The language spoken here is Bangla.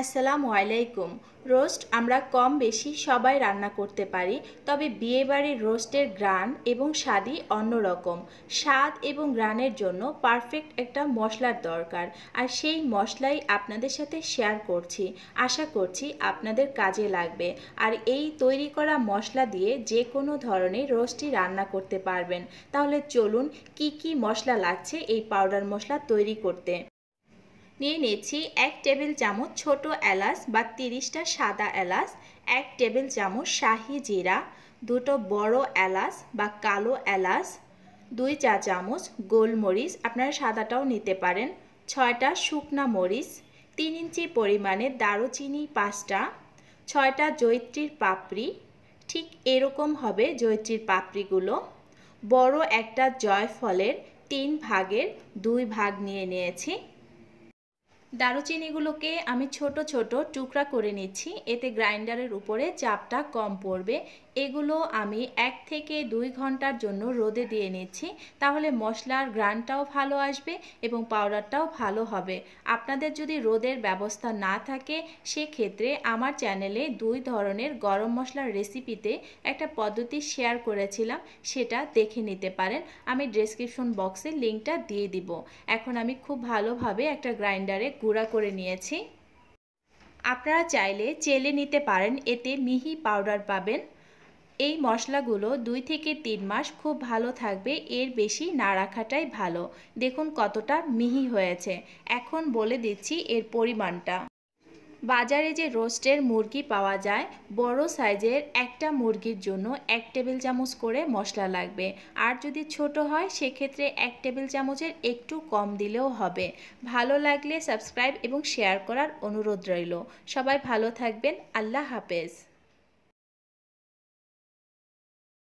আসসালামু আলাইকুম রোস্ট আমরা কম বেশি সবাই রান্না করতে পারি তবে বিয়েবাড়ির রোস্টের গ্রান এবং স্বাদই অন্যরকম স্বাদ এবং গ্রানের জন্য পারফেক্ট একটা মশলার দরকার আর সেই মশলাই আপনাদের সাথে শেয়ার করছি আশা করছি আপনাদের কাজে লাগবে আর এই তৈরি করা মশলা দিয়ে যে কোনো ধরনের রোস্টই রান্না করতে পারবেন তাহলে চলুন কি কি মশলা লাগছে এই পাউডার মশলা তৈরি করতে নিয়ে নিয়েছি এক টেবিল চামচ ছোট এলাচ বা তিরিশটা সাদা এলাচ এক টেবিল চামচ শাহি জিরা দুটো বড় এলাচ বা কালো এলাচ দুই চা চামচ গোলমরিচ আপনারা সাদাটাও নিতে পারেন ছয়টা শুকনা মরিচ তিন ইঞ্চি পরিমাণে দারুচিনি পাঁচটা ছয়টা জৈত্রীর পাপড়ি ঠিক এরকম হবে জৈত্রীর পাপড়িগুলো বড় একটা জয়ফলের তিন ভাগের দুই ভাগ নিয়ে নিয়েছি দারুচিনিগুলোকে আমি ছোট ছোট টুকরা করে নিচ্ছি এতে গ্রাইন্ডারের উপরে চাপটা কম পড়বে এগুলো আমি এক থেকে দুই ঘন্টার জন্য রোদে দিয়ে নিচ্ছি তাহলে মশলার গ্রানটাও ভালো আসবে এবং পাউডারটাও ভালো হবে আপনাদের যদি রোদের ব্যবস্থা না থাকে সেক্ষেত্রে আমার চ্যানেলে দুই ধরনের গরম মশলার রেসিপিতে একটা পদ্ধতি শেয়ার করেছিলাম সেটা দেখে নিতে পারেন আমি ডেসক্রিপশন বক্সে লিঙ্কটা দিয়ে দিব এখন আমি খুব ভালোভাবে একটা গ্রাইন্ডারে গুঁড়া করে নিয়েছি আপনারা চাইলে চেলে নিতে পারেন এতে মিহি পাউডার পাবেন এই মশলাগুলো দুই থেকে তিন মাস খুব ভালো থাকবে এর বেশি না রাখাটাই ভালো দেখুন কতটা মিহি হয়েছে এখন বলে দিচ্ছি এর পরিমাণটা বাজারে যে রোস্টের মুরগি পাওয়া যায় বড় সাইজের একটা মুরগির জন্য এক টেবিল চামচ করে মশলা লাগবে আর যদি ছোট হয় সেক্ষেত্রে এক টেবিল চামচের একটু কম দিলেও হবে ভালো লাগলে সাবস্ক্রাইব এবং শেয়ার করার অনুরোধ রইল সবাই ভালো থাকবেন আল্লাহ হাফেজ